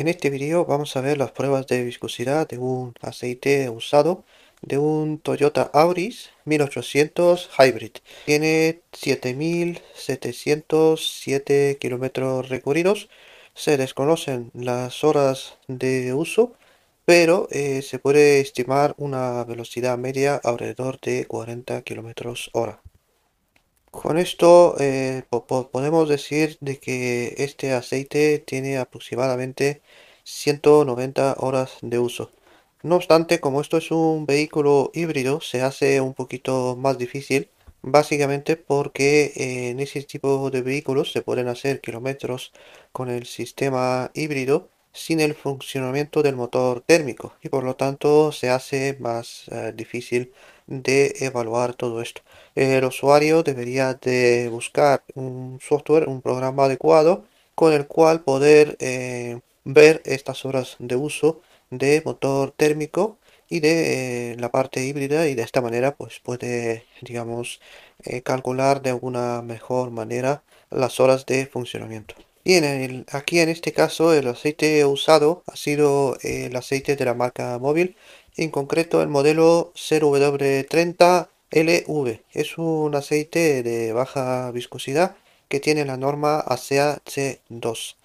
En este video vamos a ver las pruebas de viscosidad de un aceite usado de un Toyota Auris 1800 Hybrid. Tiene 7707 kilómetros recorridos. Se desconocen las horas de uso, pero eh, se puede estimar una velocidad media alrededor de 40 kilómetros hora. Con esto eh, podemos decir de que este aceite tiene aproximadamente 190 horas de uso. No obstante, como esto es un vehículo híbrido, se hace un poquito más difícil, básicamente porque eh, en ese tipo de vehículos se pueden hacer kilómetros con el sistema híbrido sin el funcionamiento del motor térmico y por lo tanto se hace más eh, difícil de evaluar todo esto el usuario debería de buscar un software, un programa adecuado con el cual poder eh, ver estas horas de uso de motor térmico y de eh, la parte híbrida y de esta manera pues puede digamos eh, calcular de alguna mejor manera las horas de funcionamiento. Y el, aquí en este caso el aceite usado ha sido el aceite de la marca móvil, en concreto el modelo 0W30 LV es un aceite de baja viscosidad que tiene la norma ACH2.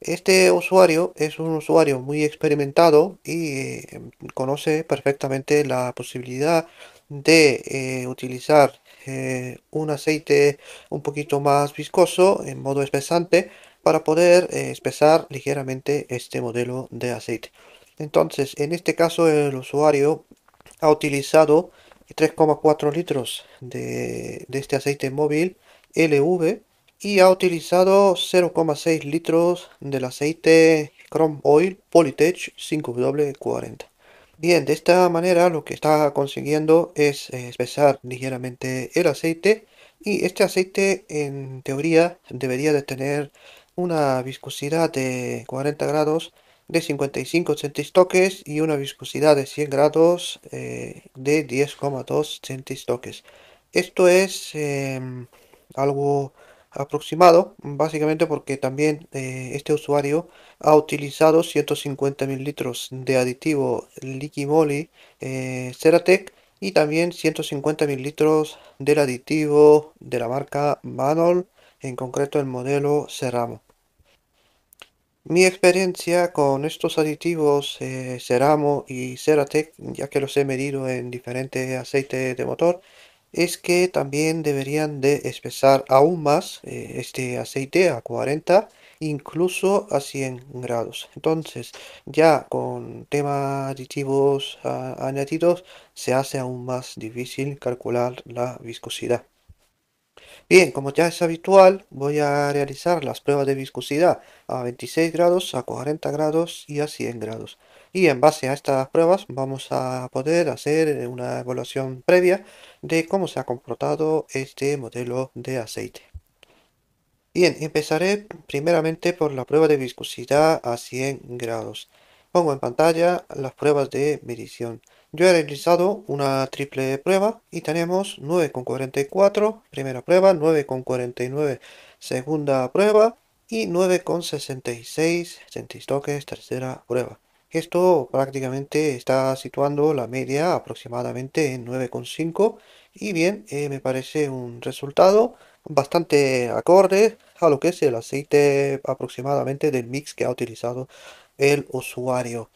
Este usuario es un usuario muy experimentado y eh, conoce perfectamente la posibilidad de eh, utilizar eh, un aceite un poquito más viscoso en modo espesante para poder espesar ligeramente este modelo de aceite. Entonces, en este caso el usuario ha utilizado 3,4 litros de, este aceite móvil LV y ha utilizado 0,6 litros del aceite Chrome Oil Polytech 5W40. Bien, de esta manera lo que está consiguiendo es eh, espesar ligeramente el aceite y este aceite en teoría debería de tener una viscosidad de 40 grados de 55 toques y una viscosidad de 100 grados eh, de 10,2 toques. Esto es em, algo aproximado, básicamente porque también eh, este usuario ha utilizado 150 mililitros de aditivo Liquimoli eh, Ceratec y también 150 mililitros del aditivo de la marca Manol, en concreto el modelo Ceramo. Mi experiencia con estos aditivos eh, Ceramo y Ceratec, ya que los he medido en diferentes aceites de motor, es que también deberían de espesar aún más eh, este aceite a 40 incluso a 100 grados entonces ya con temas aditivos ah, añadidos se hace aún más difícil calcular la viscosidad Bien, como ya es habitual, voy a realizar las pruebas de viscosidad a 26 grados, a 40 grados y a 100 grados. Y en base a estas pruebas vamos a poder hacer una evaluación previa de cómo se ha comportado este modelo de aceite. Bien, empezaré primeramente por la prueba de viscosidad a 100 grados. Pongo en pantalla las pruebas de medición. Yo he realizado una triple prueba y tenemos 9,44, primera prueba, 9,49, segunda prueba y 9,66 toques, tercera prueba. Esto prácticamente está situando la media aproximadamente en 9,5 y bien, eh, me parece un resultado bastante acorde a lo que es el aceite aproximadamente del mix que ha utilizado el usuario.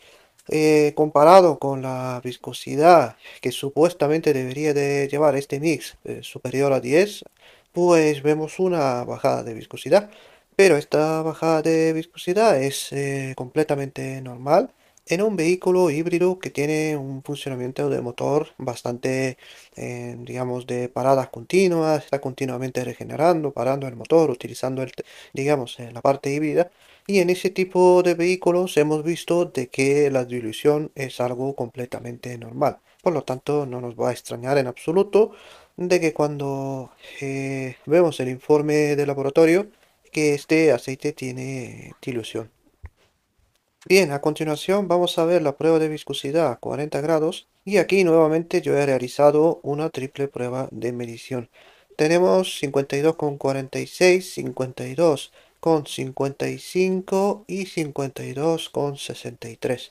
Eh, comparado con la viscosidad que supuestamente debería de llevar este mix eh, superior a 10, pues vemos una bajada de viscosidad. Pero esta bajada de viscosidad es eh, completamente normal en un vehículo híbrido que tiene un funcionamiento de motor bastante, eh, digamos, de paradas continuas, está continuamente regenerando, parando el motor, utilizando, el, digamos, eh, la parte híbrida. Y en ese tipo de vehículos hemos visto de que la dilución es algo completamente normal. Por lo tanto, no nos va a extrañar en absoluto de que cuando eh, vemos el informe de laboratorio, que este aceite tiene dilución. Bien, a continuación vamos a ver la prueba de viscosidad a 40 grados y aquí nuevamente yo he realizado una triple prueba de medición. Tenemos 52,46, 52,55 y 52,63.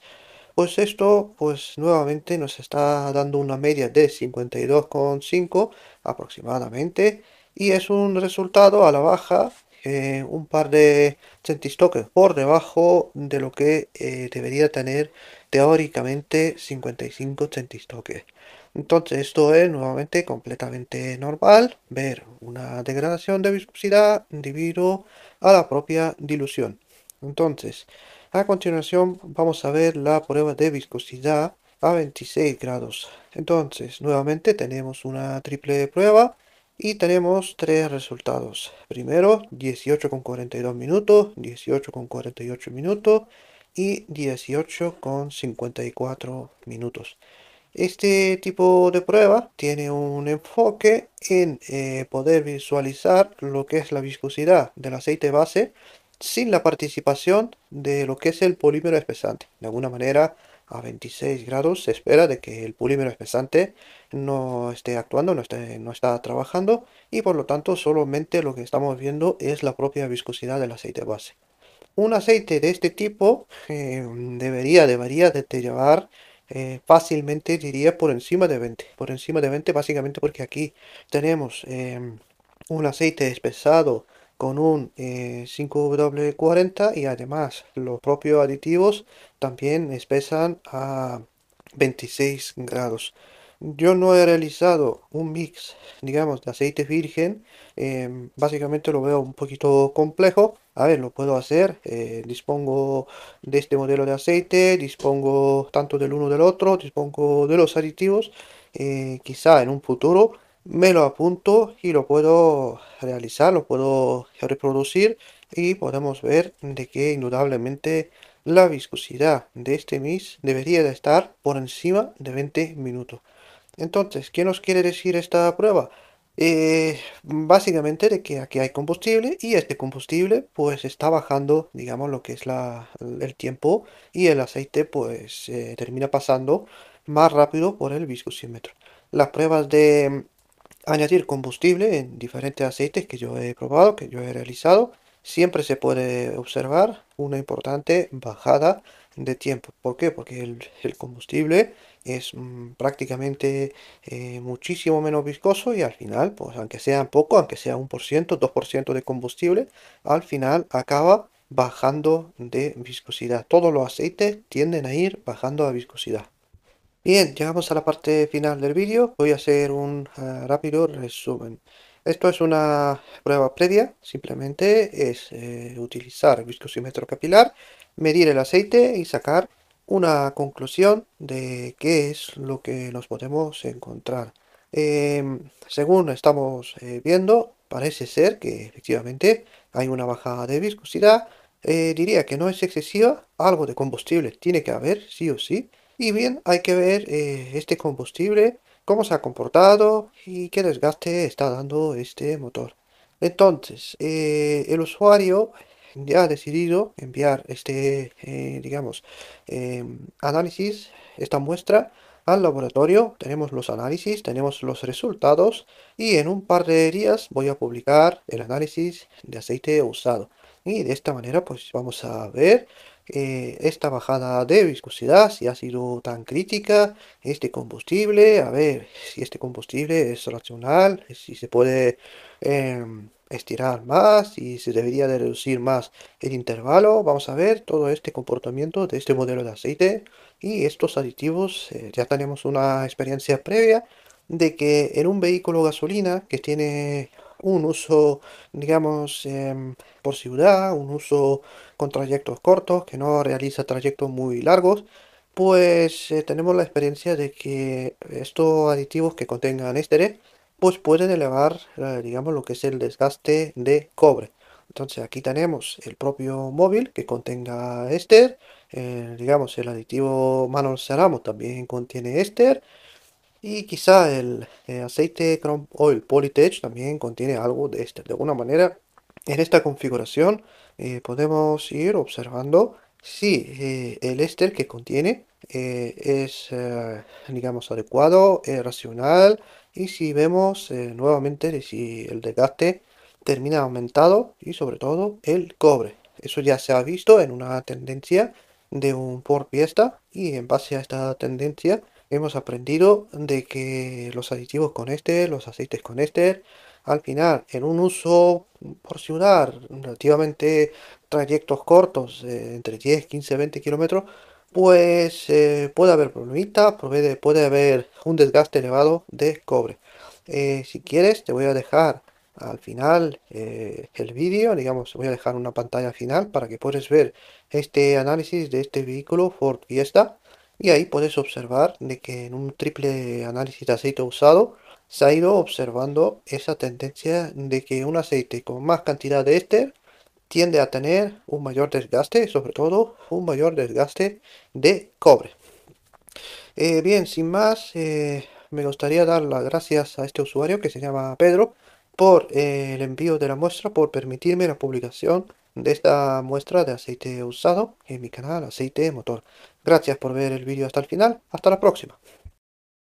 Pues esto pues nuevamente nos está dando una media de 52,5 aproximadamente y es un resultado a la baja eh, un par de centistoques por debajo de lo que eh, debería tener teóricamente 55 centistokes Entonces esto es nuevamente completamente normal ver una degradación de viscosidad debido a la propia dilución. Entonces, a continuación vamos a ver la prueba de viscosidad a 26 grados. Entonces, nuevamente tenemos una triple prueba y tenemos tres resultados. Primero, 18 con 42 minutos, 18 con 48 minutos y 18 con 54 minutos. Este tipo de prueba tiene un enfoque en eh, poder visualizar lo que es la viscosidad del aceite base sin la participación de lo que es el polímero espesante. De alguna manera, a 26 grados se espera de que el polímero espesante no esté actuando, no, está trabajando y por lo tanto solamente lo que estamos viendo es la propia viscosidad del aceite base. Un aceite de este tipo eh, debería, debería de llevar eh, fácilmente, diría, por encima de 20. Por encima de 20 básicamente porque aquí tenemos eh, un aceite espesado con un 5W40 eh, y además los propios aditivos también espesan a 26 grados. Yo no he realizado un mix, digamos, de aceite virgen. Em, básicamente lo veo un poquito complejo. A ver, lo puedo hacer. Eh, dispongo de este modelo de aceite, dispongo tanto del uno del otro, dispongo de los aditivos. Eh, quizá en un futuro me lo apunto y lo puedo realizar, lo puedo reproducir y podemos ver de que indudablemente la viscosidad de este mis debería de estar por encima de 20 minutos. Entonces, ¿qué nos quiere decir esta prueba? Eh, básicamente de que aquí hay combustible y este combustible pues está bajando digamos lo que es el tiempo y el aceite pues eh, termina pasando más rápido por el viscosímetro. Las pruebas de añadir combustible en diferentes aceites que yo he probado, que yo he realizado, siempre se puede observar una importante bajada de tiempo. ¿Por qué? Porque el, combustible es mm, prácticamente eh, muchísimo menos viscoso y al final, pues aunque sea poco, aunque sea un por ciento de combustible, al final acaba bajando de viscosidad. Todos los aceites tienden a ir bajando a viscosidad. Bien, llegamos a la parte final del vídeo, voy a hacer un eh, rápido resumen. Esto es una prueba previa, simplemente es eh, utilizar el viscosímetro capilar, medir el aceite y sacar una conclusión de qué es lo que nos podemos encontrar. Em, según estamos eh, viendo, parece ser que efectivamente hay una bajada de viscosidad, diría que no es excesiva, algo de combustible tiene que haber, sí o sí, y bien, hay que ver eh, este combustible, cómo se ha comportado y qué desgaste está dando este motor. Entonces, eh, el usuario ya ha decidido enviar este, eh, digamos, análisis, esta muestra al laboratorio, tenemos los análisis, tenemos los resultados y en un par de días voy a publicar el análisis de aceite usado. Y de esta manera pues vamos a ver eh, esta bajada de viscosidad, si ha sido tan crítica, este combustible, a ver si este combustible es racional, si se puede em, estirar más, si se debería de reducir más el intervalo. Vamos a ver todo este comportamiento de este modelo de aceite y estos aditivos. Eh, ya tenemos una experiencia previa de que en un vehículo gasolina que tiene un uso, digamos, em, por ciudad, un uso con trayectos cortos, que no realiza trayectos muy largos, pues eh, tenemos la experiencia de que estos aditivos que contengan ésteres, pues pueden elevar, eh, digamos, lo que es el desgaste de cobre. Entonces aquí tenemos el propio móvil que contenga éster, eh, digamos, el aditivo Manol Ceramo también contiene éster, y quizá el, eh, aceite Chrome Oil Polytech también contiene algo de este. De alguna manera, en esta configuración eh, podemos ir observando si eh, el éster que contiene es, digamos, adecuado, racional. Y si vemos nuevamente si el desgaste termina aumentado y sobre todo el cobre. Eso ya se ha visto en una tendencia de un por fiesta y en base a esta tendencia hemos aprendido de que los aditivos con este, los aceites con este, al final, en un uso porcional, relativamente trayectos cortos, eh, entre 10, 15, 20 kilómetros, pues eh, puede haber problemitas, puede, haber un desgaste elevado de cobre. Eh, si quieres, te voy a dejar al final el vídeo, digamos, voy a dejar una pantalla final para que puedas ver este análisis de este vehículo Ford Fiesta y ahí puedes observar de que en un triple análisis de aceite usado se ha ido observando esa tendencia de que un aceite con más cantidad de éster tiende a tener un mayor desgaste, sobre todo un mayor desgaste de cobre. Eh, bien, sin más, eh, me gustaría dar las gracias a este usuario que se llama Pedro por eh, el envío de la muestra, por permitirme la publicación de esta muestra de aceite usado en mi canal Aceite Motor. Gracias por ver el vídeo hasta el final, hasta la próxima.